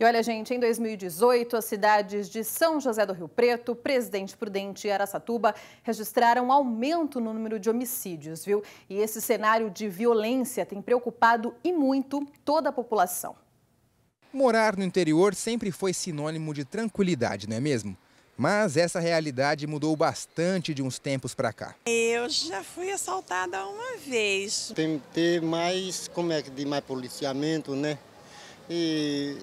E olha, gente, em 2018, as cidades de São José do Rio Preto, Presidente Prudente e Araçatuba registraram um aumento no número de homicídios, viu? E esse cenário de violência tem preocupado e muito toda a população. Morar no interior sempre foi sinônimo de tranquilidade, não é mesmo? Mas essa realidade mudou bastante de uns tempos para cá. Eu já fui assaltada uma vez. Tem que ter mais, como é que de mais policiamento, né? E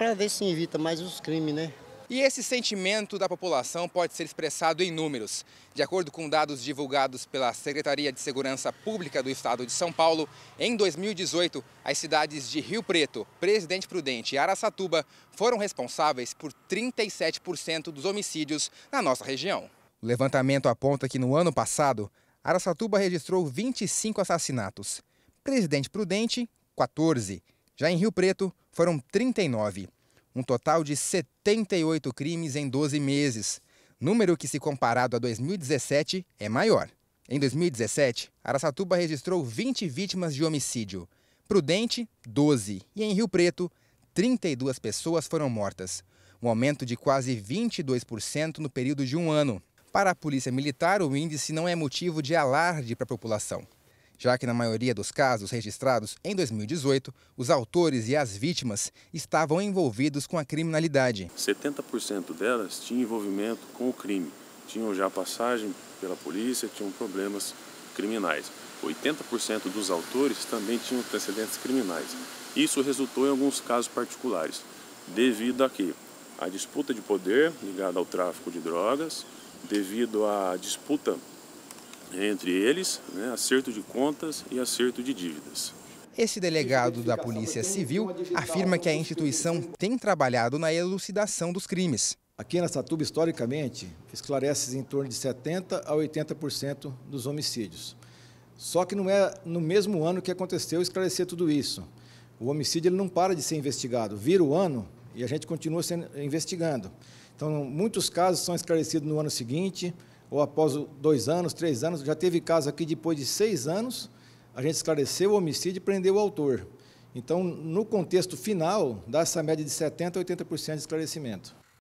para ver se evita mais os crimes, né? E esse sentimento da população pode ser expressado em números. De acordo com dados divulgados pela Secretaria de Segurança Pública do Estado de São Paulo, em 2018, as cidades de Rio Preto, Presidente Prudente e Araçatuba foram responsáveis por 37% dos homicídios na nossa região. O levantamento aponta que no ano passado, Araçatuba registrou 25 assassinatos, Presidente Prudente, 14. Já em Rio Preto, foram 39 um total de 78 crimes em 12 meses, número que, se comparado a 2017, é maior. Em 2017, Araçatuba registrou 20 vítimas de homicídio, Prudente, 12, e em Rio Preto, 32 pessoas foram mortas, um aumento de quase 22% no período de um ano. Para a Polícia Militar, o índice não é motivo de alarde para a população já que na maioria dos casos registrados em 2018, os autores e as vítimas estavam envolvidos com a criminalidade. 70% delas tinham envolvimento com o crime, tinham já passagem pela polícia, tinham problemas criminais. 80% dos autores também tinham antecedentes criminais. Isso resultou em alguns casos particulares, devido a quê? A disputa de poder ligada ao tráfico de drogas, devido à disputa entre eles né, acerto de contas e acerto de dívidas. Esse delegado da Polícia Civil afirma que a instituição tem trabalhado na elucidação dos crimes. Aqui na Satuba, historicamente, esclarece em torno de 70% a 80% dos homicídios. Só que não é no mesmo ano que aconteceu esclarecer tudo isso. O homicídio ele não para de ser investigado, vira o ano e a gente continua sendo investigando. Então, muitos casos são esclarecidos no ano seguinte, ou após dois anos, três anos. Já teve caso aqui depois de seis anos, a gente esclareceu o homicídio e prendeu o autor. Então, no contexto final, dá essa média de 70% a 80% de esclarecimento.